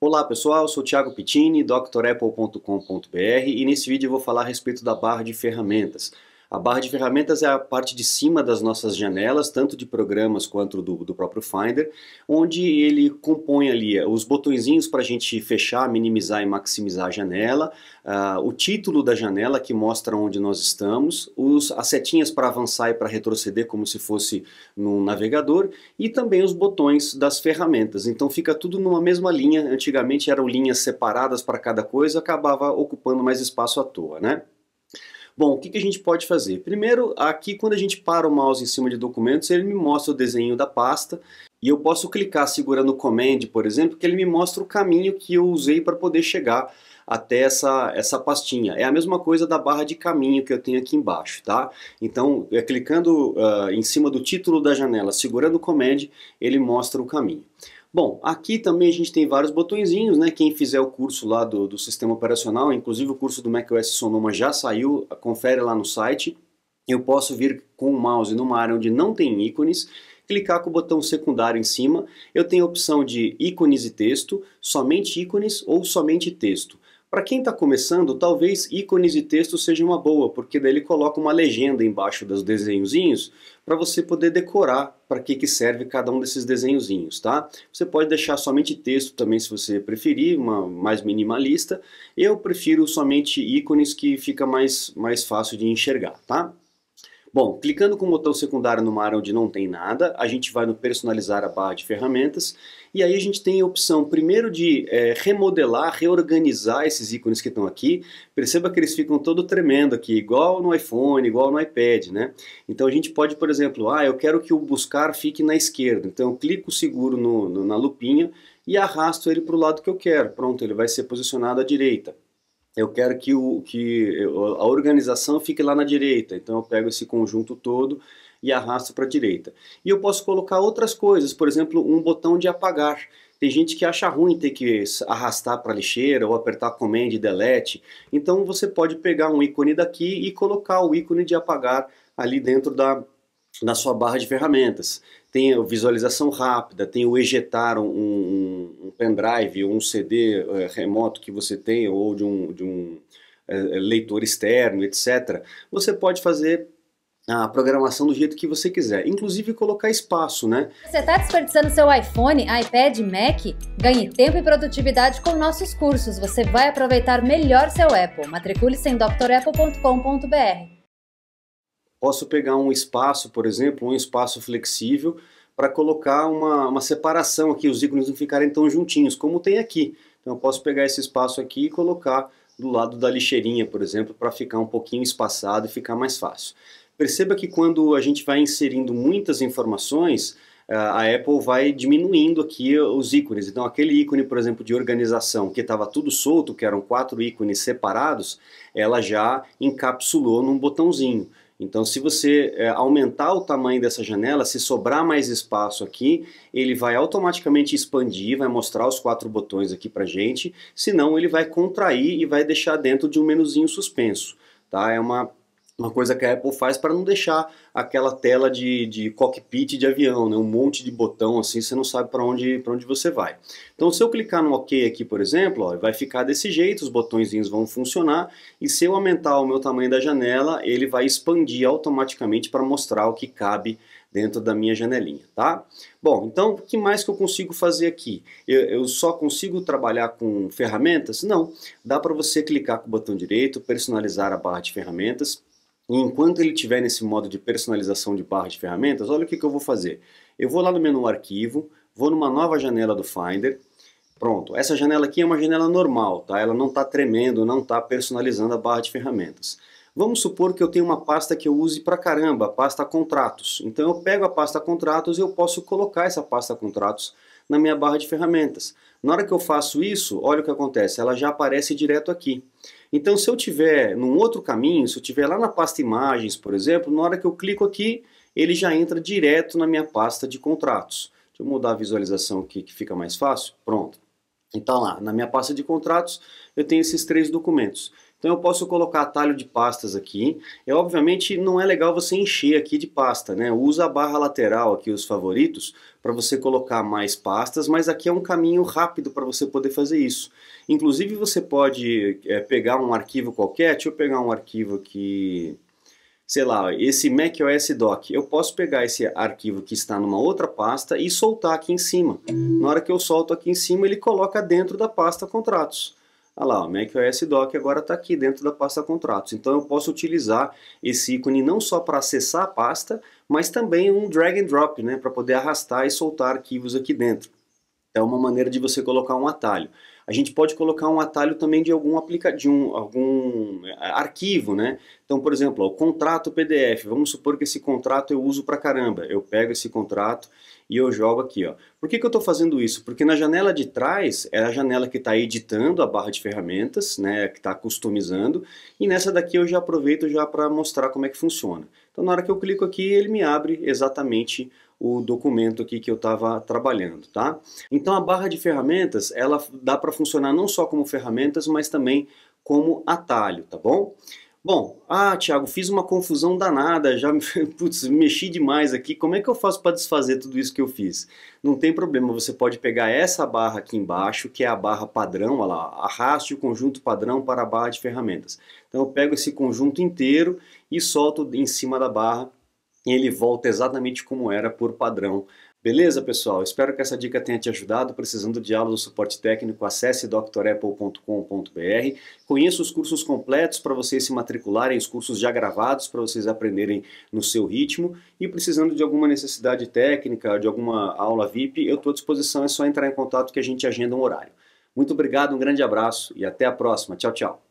Olá pessoal, eu sou Thiago Pittini, drapple.com.br e nesse vídeo eu vou falar a respeito da barra de ferramentas. A barra de ferramentas é a parte de cima das nossas janelas, tanto de programas quanto do, do próprio Finder, onde ele compõe ali eh, os botõezinhos para a gente fechar, minimizar e maximizar a janela, uh, o título da janela que mostra onde nós estamos, os, as setinhas para avançar e para retroceder como se fosse num navegador e também os botões das ferramentas. Então fica tudo numa mesma linha. Antigamente eram linhas separadas para cada coisa, acabava ocupando mais espaço à toa, né? Bom, o que, que a gente pode fazer? Primeiro, aqui quando a gente para o mouse em cima de documentos, ele me mostra o desenho da pasta e eu posso clicar segurando o Command, por exemplo, que ele me mostra o caminho que eu usei para poder chegar até essa, essa pastinha. É a mesma coisa da barra de caminho que eu tenho aqui embaixo, tá? Então, é, clicando uh, em cima do título da janela, segurando o Command, ele mostra o caminho. Bom, aqui também a gente tem vários botõezinhos, né? Quem fizer o curso lá do, do sistema operacional, inclusive o curso do macOS Sonoma já saiu, confere lá no site. Eu posso vir com o mouse numa área onde não tem ícones, clicar com o botão secundário em cima. Eu tenho a opção de ícones e texto, somente ícones ou somente texto. Para quem está começando, talvez ícones de texto seja uma boa, porque daí ele coloca uma legenda embaixo dos desenhozinhos para você poder decorar para que, que serve cada um desses desenhozinhos, tá? Você pode deixar somente texto também, se você preferir, uma mais minimalista. Eu prefiro somente ícones que fica mais, mais fácil de enxergar, tá? Bom, clicando com o botão secundário numa área onde não tem nada, a gente vai no personalizar a barra de ferramentas e aí a gente tem a opção primeiro de é, remodelar, reorganizar esses ícones que estão aqui. Perceba que eles ficam todo tremendo aqui, igual no iPhone, igual no iPad, né? Então a gente pode, por exemplo, ah, eu quero que o buscar fique na esquerda, então eu clico seguro no, no, na lupinha e arrasto ele para o lado que eu quero. Pronto, ele vai ser posicionado à direita eu quero que, o, que a organização fique lá na direita. Então eu pego esse conjunto todo e arrasto para a direita. E eu posso colocar outras coisas, por exemplo, um botão de apagar. Tem gente que acha ruim ter que arrastar para a lixeira ou apertar Command e Delete. Então você pode pegar um ícone daqui e colocar o ícone de apagar ali dentro da, da sua barra de ferramentas tem a visualização rápida, tem o ejetar um, um, um pendrive ou um CD é, eh, remoto que você tem ou de um, de um é, leitor externo, etc. Você pode fazer a programação do jeito que você quiser, inclusive colocar espaço, né? Você está desperdiçando seu iPhone, iPad, Mac? Ganhe tempo e produtividade com nossos cursos. Você vai aproveitar melhor seu Apple. Matricule-se em drapple.com.br posso pegar um espaço, por exemplo, um espaço flexível, para colocar uma, uma separação aqui, os ícones não ficarem tão juntinhos, como tem aqui. Então eu posso pegar esse espaço aqui e colocar do lado da lixeirinha, por exemplo, para ficar um pouquinho espaçado e ficar mais fácil. Perceba que quando a gente vai inserindo muitas informações, eh, a Apple vai diminuindo aqui os ícones. Então, aquele ícone, por exemplo, de organização que estava tudo solto, que eram quatro ícones separados, ela já encapsulou num botãozinho. Então, se você é, aumentar o tamanho dessa janela, se sobrar mais espaço aqui, ele vai automaticamente expandir, vai mostrar os quatro botões aqui para gente, senão ele vai contrair e vai deixar dentro de um menuzinho suspenso. Tá? É uma uma coisa que a Apple faz para não deixar aquela tela de, de cockpit de avião, né? um monte de botão assim, você não sabe para onde, onde você vai. Então se eu clicar no OK aqui, por exemplo, ó, vai ficar desse jeito, os botõezinhos vão funcionar, e se eu aumentar o meu tamanho da janela, ele vai expandir automaticamente para mostrar o que cabe dentro da minha janelinha, tá? Bom, então o que mais que eu consigo fazer aqui? Eu, eu só consigo trabalhar com ferramentas? Não, dá para você clicar com o botão direito, personalizar a barra de ferramentas, e enquanto ele estiver nesse modo de personalização de barra de ferramentas, olha o que, que eu vou fazer. Eu vou lá no menu Arquivo, vou numa nova janela do Finder, Pronto, essa janela aqui é uma janela normal, tá? Ela não está tremendo, não está personalizando a barra de ferramentas. Vamos supor que eu tenho uma pasta que eu use pra caramba, a pasta contratos. Então eu pego a pasta contratos e eu posso colocar essa pasta contratos na minha barra de ferramentas. Na hora que eu faço isso, olha o que acontece, ela já aparece direto aqui. Então, se eu tiver num outro caminho, se eu tiver lá na pasta imagens, por exemplo, na hora que eu clico aqui, ele já entra direto na minha pasta de contratos. Deixa eu mudar a visualização aqui que fica mais fácil. Pronto. Então lá, na minha pasta de contratos, eu tenho esses três documentos. Então eu posso colocar atalho de pastas aqui. É obviamente não é legal você encher aqui de pasta, né? Usa a barra lateral aqui os favoritos para você colocar mais pastas, mas aqui é um caminho rápido para você poder fazer isso. Inclusive você pode é, pegar um arquivo qualquer. Deixa eu pegar um arquivo aqui sei lá, esse macOS doc, eu posso pegar esse arquivo que está numa outra pasta e soltar aqui em cima. Na hora que eu solto aqui em cima, ele coloca dentro da pasta contratos. Olha lá, o macOS Dock agora está aqui dentro da pasta contratos. Então eu posso utilizar esse ícone não só para acessar a pasta, mas também um drag and drop, né, para poder arrastar e soltar arquivos aqui dentro. É uma maneira de você colocar um atalho. A gente pode colocar um atalho também de algum aplica de um, algum eh, arquivo, né? Então, por exemplo, ó, o contrato PDF. Vamos supor que esse contrato eu uso para caramba. Eu pego esse contrato e eu jogo aqui. Ó. Por que, que eu estou fazendo isso? Porque na janela de trás é a janela que está editando a barra de ferramentas, né, que está customizando, e nessa daqui eu já aproveito já para mostrar como é que funciona. Então na hora que eu clico aqui, ele me abre exatamente o documento aqui que eu estava trabalhando, tá? Então a barra de ferramentas, ela dá para funcionar não só como ferramentas, mas também como atalho, tá bom? Bom, ah, Tiago, fiz uma confusão danada, já putz, mexi demais aqui. Como é que eu faço para desfazer tudo isso que eu fiz? Não tem problema, você pode pegar essa barra aqui embaixo, que é a barra padrão, olha lá, arraste o conjunto padrão para a barra de ferramentas. Então eu pego esse conjunto inteiro e solto em cima da barra e ele volta exatamente como era por padrão Beleza, pessoal? Espero que essa dica tenha te ajudado. Precisando de aula ou suporte técnico, acesse drapple.com.br. Conheça os cursos completos para vocês se matricularem, os cursos já gravados para vocês aprenderem no seu ritmo. E precisando de alguma necessidade técnica, de alguma aula VIP, eu estou à disposição. É só entrar em contato que a gente agenda um horário. Muito obrigado, um grande abraço e até a próxima. Tchau, tchau.